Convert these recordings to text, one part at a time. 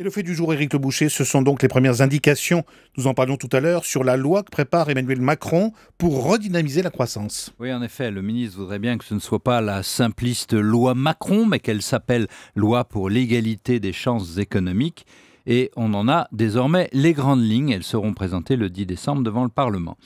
Et le fait du jour, Éric Le Boucher, ce sont donc les premières indications, nous en parlions tout à l'heure, sur la loi que prépare Emmanuel Macron pour redynamiser la croissance. Oui, en effet, le ministre voudrait bien que ce ne soit pas la simpliste loi Macron, mais qu'elle s'appelle loi pour l'égalité des chances économiques. Et on en a désormais les grandes lignes, elles seront présentées le 10 décembre devant le Parlement.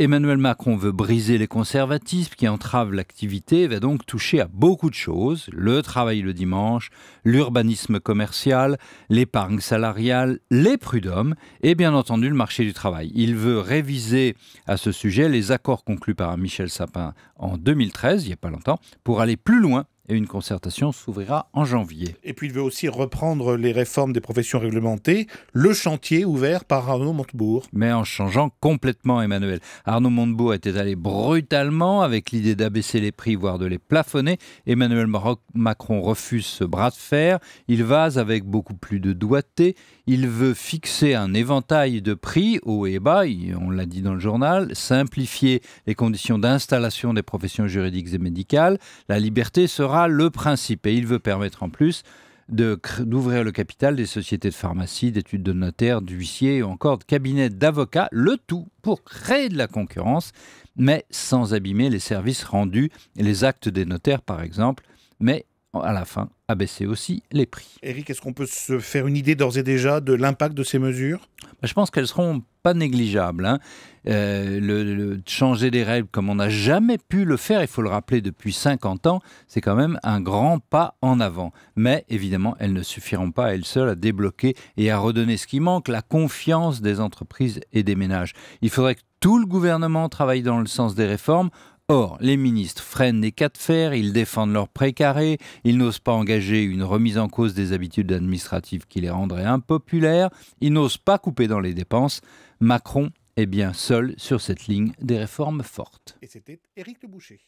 Emmanuel Macron veut briser les conservatismes qui entravent l'activité et va donc toucher à beaucoup de choses, le travail le dimanche, l'urbanisme commercial, l'épargne salariale, les prud'hommes et bien entendu le marché du travail. Il veut réviser à ce sujet les accords conclus par Michel Sapin en 2013, il n'y a pas longtemps, pour aller plus loin et une concertation s'ouvrira en janvier. Et puis il veut aussi reprendre les réformes des professions réglementées, le chantier ouvert par Arnaud Montebourg. Mais en changeant complètement Emmanuel. Arnaud Montebourg était allé brutalement avec l'idée d'abaisser les prix, voire de les plafonner. Emmanuel Macron refuse ce bras de fer. Il vase avec beaucoup plus de doigté. Il veut fixer un éventail de prix, haut et bas, on l'a dit dans le journal, simplifier les conditions d'installation des professions juridiques et médicales. La liberté sera le principe. Et il veut permettre en plus d'ouvrir le capital des sociétés de pharmacie, d'études de notaire, d'huissiers ou encore de cabinets d'avocats, le tout pour créer de la concurrence, mais sans abîmer les services rendus les actes des notaires par exemple, mais à la fin abaisser aussi les prix. Eric, est-ce qu'on peut se faire une idée d'ores et déjà de l'impact de ces mesures bah, je pense qu'elles seront pas négligeables. Hein. Euh, le, changer des règles comme on n'a jamais pu le faire, il faut le rappeler depuis 50 ans, c'est quand même un grand pas en avant. Mais évidemment, elles ne suffiront pas à elles seules à débloquer et à redonner ce qui manque, la confiance des entreprises et des ménages. Il faudrait que tout le gouvernement travaille dans le sens des réformes. Or, les ministres freinent les cas de fer, ils défendent leurs précarés, ils n'osent pas engager une remise en cause des habitudes administratives qui les rendraient impopulaires, ils n'osent pas couper dans les dépenses. Macron est bien seul sur cette ligne des réformes fortes. Et c'était Éric Le Boucher.